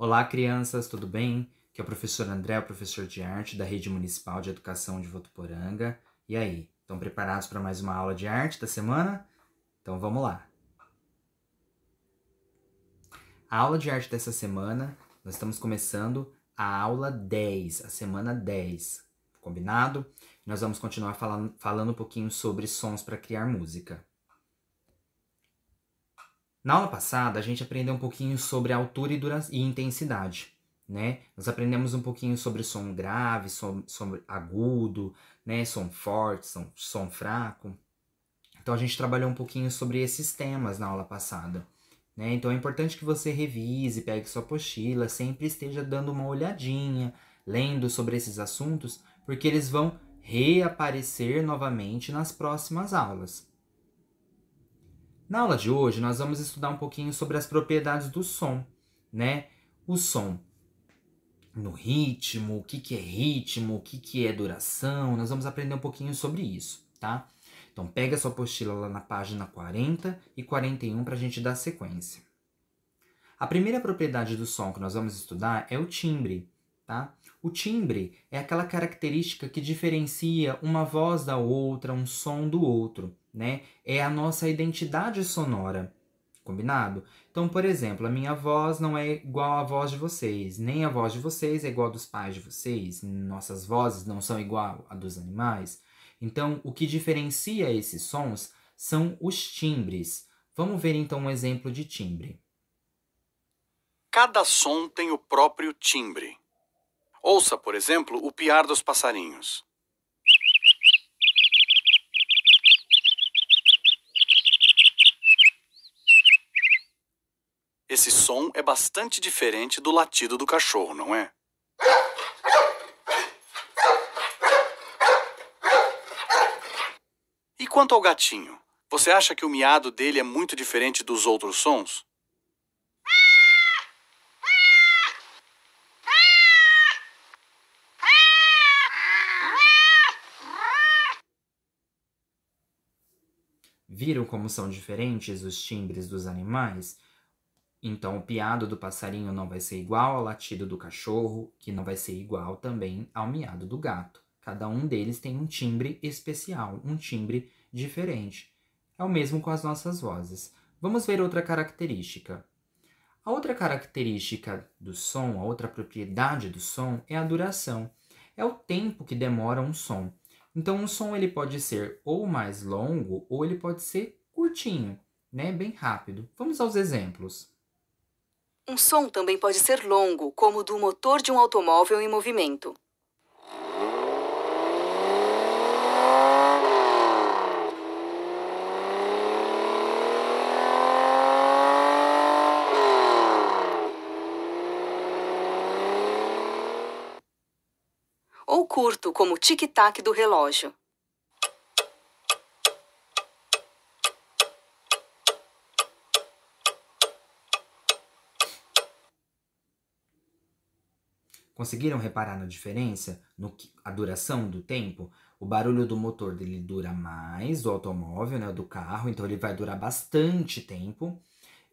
Olá, crianças, tudo bem? Aqui é o professor André, o professor de arte da Rede Municipal de Educação de Votuporanga. E aí, estão preparados para mais uma aula de arte da semana? Então vamos lá! A aula de arte dessa semana, nós estamos começando a aula 10, a semana 10, combinado? Nós vamos continuar falando, falando um pouquinho sobre sons para criar música. Na aula passada, a gente aprendeu um pouquinho sobre altura e, e intensidade. Né? Nós aprendemos um pouquinho sobre som grave, som, som agudo, né? som forte, som, som fraco. Então a gente trabalhou um pouquinho sobre esses temas na aula passada. Né? Então é importante que você revise, pegue sua pochila, sempre esteja dando uma olhadinha, lendo sobre esses assuntos, porque eles vão reaparecer novamente nas próximas aulas. Na aula de hoje, nós vamos estudar um pouquinho sobre as propriedades do som, né? O som no ritmo, o que, que é ritmo, o que, que é duração, nós vamos aprender um pouquinho sobre isso, tá? Então, pega sua apostila lá na página 40 e 41 para a gente dar sequência. A primeira propriedade do som que nós vamos estudar é o timbre, tá? O timbre é aquela característica que diferencia uma voz da outra, um som do outro né? É a nossa identidade sonora. Combinado? Então, por exemplo, a minha voz não é igual à voz de vocês, nem a voz de vocês é igual à dos pais de vocês, nossas vozes não são igual à dos animais. Então, o que diferencia esses sons são os timbres. Vamos ver então um exemplo de timbre. Cada som tem o próprio timbre. Ouça, por exemplo, o piar dos passarinhos. Esse som é bastante diferente do latido do cachorro, não é? E quanto ao gatinho? Você acha que o miado dele é muito diferente dos outros sons? Viram como são diferentes os timbres dos animais? Então, o piado do passarinho não vai ser igual ao latido do cachorro, que não vai ser igual também ao miado do gato. Cada um deles tem um timbre especial, um timbre diferente. É o mesmo com as nossas vozes. Vamos ver outra característica. A outra característica do som, a outra propriedade do som é a duração. É o tempo que demora um som. Então, um som ele pode ser ou mais longo ou ele pode ser curtinho, né? Bem rápido. Vamos aos exemplos. Um som também pode ser longo, como o do motor de um automóvel em movimento. Ou curto, como o tic-tac do relógio. Conseguiram reparar na diferença? No que, a duração do tempo? O barulho do motor dele dura mais, do automóvel, né, do carro, então ele vai durar bastante tempo.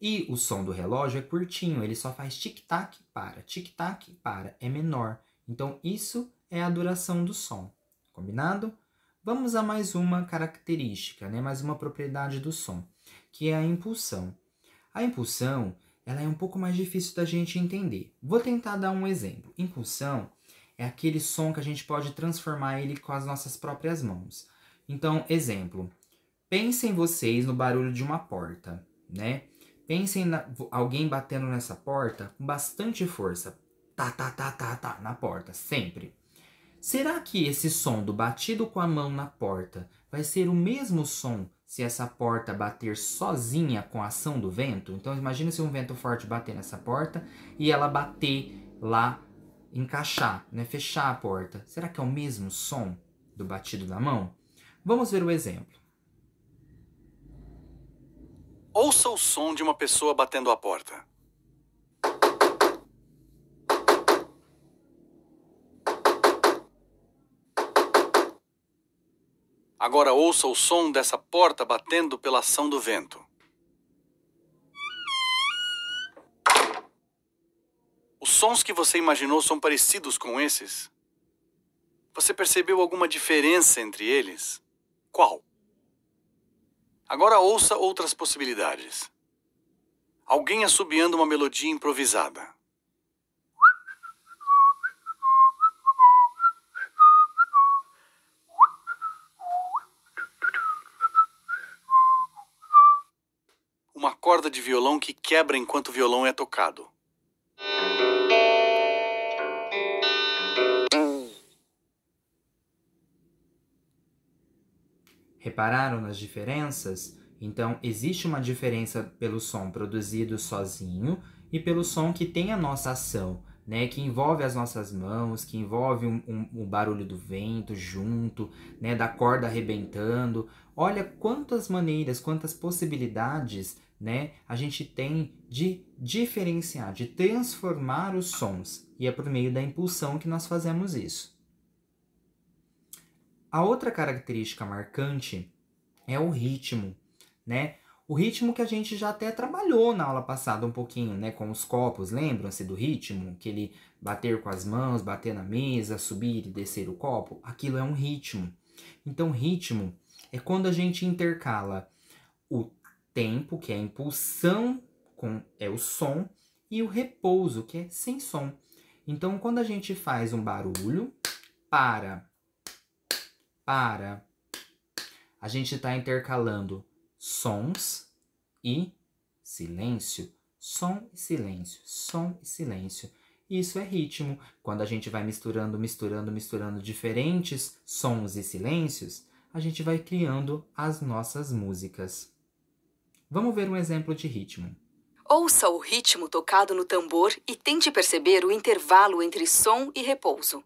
E o som do relógio é curtinho, ele só faz tic-tac, para, tic-tac, para, é menor. Então isso é a duração do som, combinado? Vamos a mais uma característica, né, mais uma propriedade do som, que é a impulsão. A impulsão ela é um pouco mais difícil da gente entender. Vou tentar dar um exemplo. Impulsão é aquele som que a gente pode transformar ele com as nossas próprias mãos. Então, exemplo. Pensem vocês no barulho de uma porta, né? Pensem na, alguém batendo nessa porta com bastante força. Tá, tá, tá, tá, tá, na porta, sempre. Será que esse som do batido com a mão na porta vai ser o mesmo som se essa porta bater sozinha com a ação do vento. Então imagina se um vento forte bater nessa porta e ela bater lá, encaixar, né, fechar a porta. Será que é o mesmo som do batido da mão? Vamos ver o exemplo. Ouça o som de uma pessoa batendo a porta. Agora ouça o som dessa porta batendo pela ação do vento. Os sons que você imaginou são parecidos com esses? Você percebeu alguma diferença entre eles? Qual? Agora ouça outras possibilidades. Alguém assobiando uma melodia improvisada. corda de violão que quebra enquanto o violão é tocado. Repararam nas diferenças? Então, existe uma diferença pelo som produzido sozinho e pelo som que tem a nossa ação, né? Que envolve as nossas mãos, que envolve o um, um, um barulho do vento junto, né? Da corda arrebentando. Olha quantas maneiras, quantas possibilidades né? A gente tem de diferenciar, de transformar os sons, e é por meio da impulsão que nós fazemos isso. A outra característica marcante é o ritmo, né? O ritmo que a gente já até trabalhou na aula passada um pouquinho, né? Com os copos, lembram-se do ritmo? Que ele bater com as mãos, bater na mesa, subir e descer o copo? Aquilo é um ritmo. Então, ritmo é quando a gente intercala o tempo, que é a impulsão, com, é o som, e o repouso, que é sem som. Então, quando a gente faz um barulho, para, para, a gente está intercalando sons e silêncio, som e silêncio, som e silêncio. Isso é ritmo. Quando a gente vai misturando, misturando, misturando diferentes sons e silêncios, a gente vai criando as nossas músicas. Vamos ver um exemplo de ritmo. Ouça o ritmo tocado no tambor e tente perceber o intervalo entre som e repouso.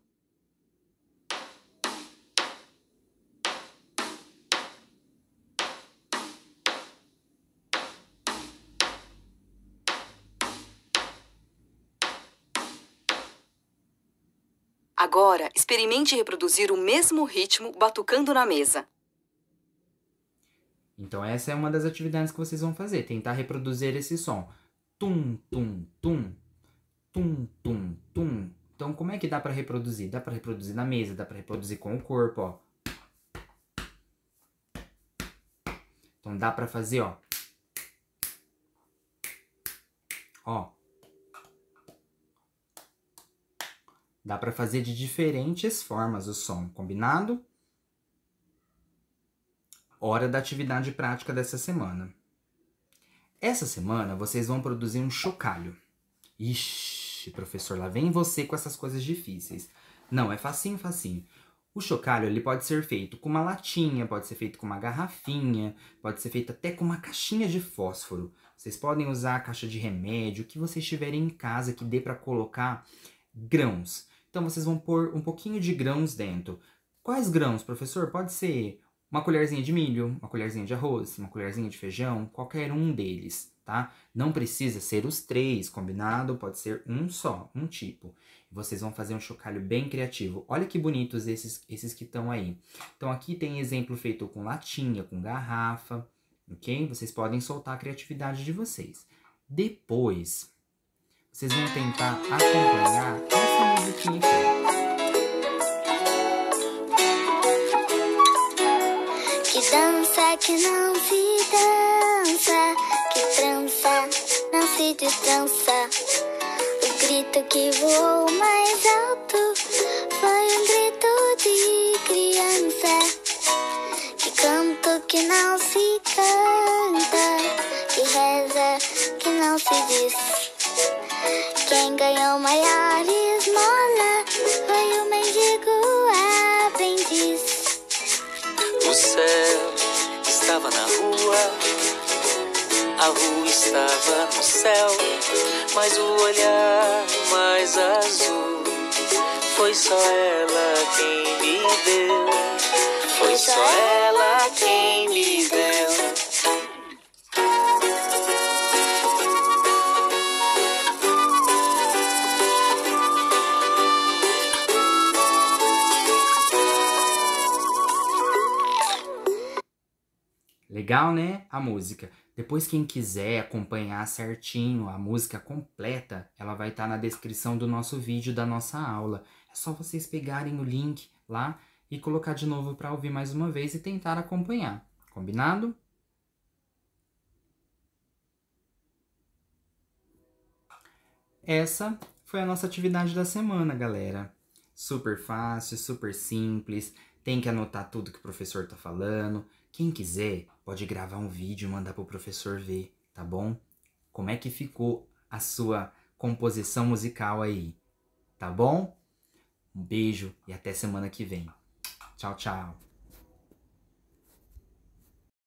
Agora, experimente reproduzir o mesmo ritmo batucando na mesa. Então essa é uma das atividades que vocês vão fazer, tentar reproduzir esse som. Tum, tum, tum. Tum, tum, tum. Então como é que dá para reproduzir? Dá para reproduzir na mesa, dá para reproduzir com o corpo, ó. Então dá para fazer, ó. Ó. Dá para fazer de diferentes formas o som, combinado? hora da atividade prática dessa semana. Essa semana vocês vão produzir um chocalho. Ixi, professor, lá vem você com essas coisas difíceis. Não, é facinho, facinho. O chocalho ele pode ser feito com uma latinha, pode ser feito com uma garrafinha, pode ser feito até com uma caixinha de fósforo. Vocês podem usar a caixa de remédio, o que vocês tiverem em casa que dê para colocar grãos. Então vocês vão pôr um pouquinho de grãos dentro. Quais grãos, professor? Pode ser uma colherzinha de milho, uma colherzinha de arroz, uma colherzinha de feijão, qualquer um deles, tá? Não precisa ser os três, combinado? Pode ser um só, um tipo. Vocês vão fazer um chocalho bem criativo. Olha que bonitos esses, esses que estão aí. Então aqui tem exemplo feito com latinha, com garrafa, ok? Vocês podem soltar a criatividade de vocês. Depois, vocês vão tentar acompanhar essa musiquinha aqui. Dança que não se dança, que trança não se distança. O grito que voou mais alto foi um grito de criança. Que canto que não se canta, que reza que não se diz. Quem ganhou maior? carro estava no céu, mas o olhar mais azul foi só ela quem me deu. Foi só ela quem me deu. Legal, né? A música. Depois quem quiser acompanhar certinho a música completa, ela vai estar tá na descrição do nosso vídeo da nossa aula. É só vocês pegarem o link lá e colocar de novo para ouvir mais uma vez e tentar acompanhar. Combinado? Essa foi a nossa atividade da semana, galera. Super fácil, super simples, tem que anotar tudo que o professor está falando, quem quiser pode gravar um vídeo e mandar pro professor ver, tá bom? Como é que ficou a sua composição musical aí, tá bom? Um beijo e até semana que vem. Tchau, tchau.